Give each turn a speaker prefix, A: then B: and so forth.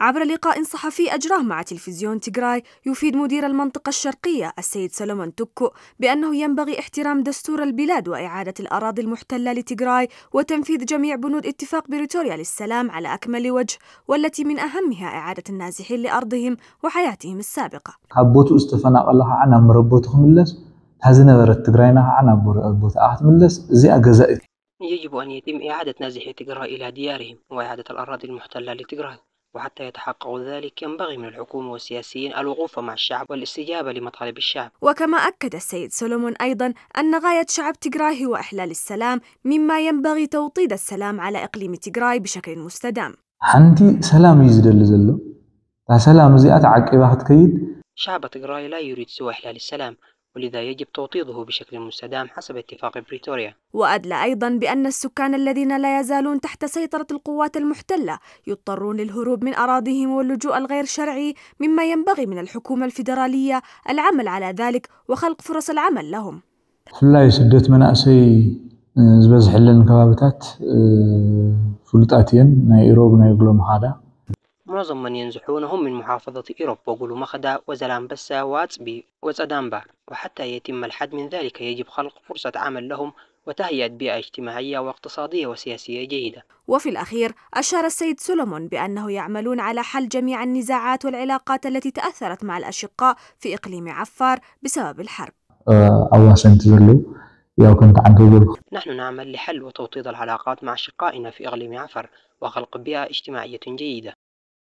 A: عبر لقاء صحفي أجراه مع تلفزيون تيغراي يفيد مدير المنطقة الشرقية السيد سلمان توكو بأنه ينبغي احترام دستور البلاد وإعادة الأراضي المحتلة لتيغراي وتنفيذ جميع بنود اتفاق بريتوريا للسلام على أكمل وجه والتي من أهمها إعادة النازحين لأرضهم وحياتهم السابقة
B: استفنا الله عنا عنا أحد زي يجب أن يتم إعادة نازحي تيغراي إلى ديارهم وإعادة الأراضي المحتلة لتيغراي وحتى يتحقق ذلك ينبغي من الحكومة والسياسيين الوقوف مع الشعب والاستجابة لمطالب الشعب
A: وكما أكد السيد سولومون أيضا أن غاية شعب تيغراي هو إحلال السلام مما ينبغي توطيد السلام على إقليم تيغراي بشكل مستدام حنتي سلام يزدل زلو سلام زيادة عقبة كيد
B: شعب تيغراي لا يريد سوى إحلال السلام ولذا يجب توطيده بشكل مستدام حسب اتفاق بريتوريا
A: وأدلى أيضا بأن السكان الذين لا يزالون تحت سيطرة القوات المحتلة يضطرون للهروب من أراضيهم واللجوء الغير شرعي مما ينبغي من الحكومة الفيدرالية العمل على ذلك وخلق فرص العمل لهم
B: ሕላይ ስደት መናእሰይ
A: ዝበዝሐለን حلن كبابتات እየን ናይ إيروب ናይ ጉሎ
B: معظم من ينزحون هم من محافظة إيروب وغلو مخدا وزلامبسا وأتبي وسدامبا وحتى يتم الحد من ذلك يجب خلق فرصة عمل لهم وتهيئة بيئة اجتماعية واقتصادية وسياسية جيدة.
A: وفي الأخير أشار السيد سولومون بأنه يعملون على حل جميع النزاعات والعلاقات التي تأثرت مع الأشقاء في إقليم
B: عفار بسبب الحرب.
A: آه،
B: نحن نعمل لحل وتوطيد العلاقات مع أشقائنا في إقليم عفر وخلق بيئة اجتماعية جيدة.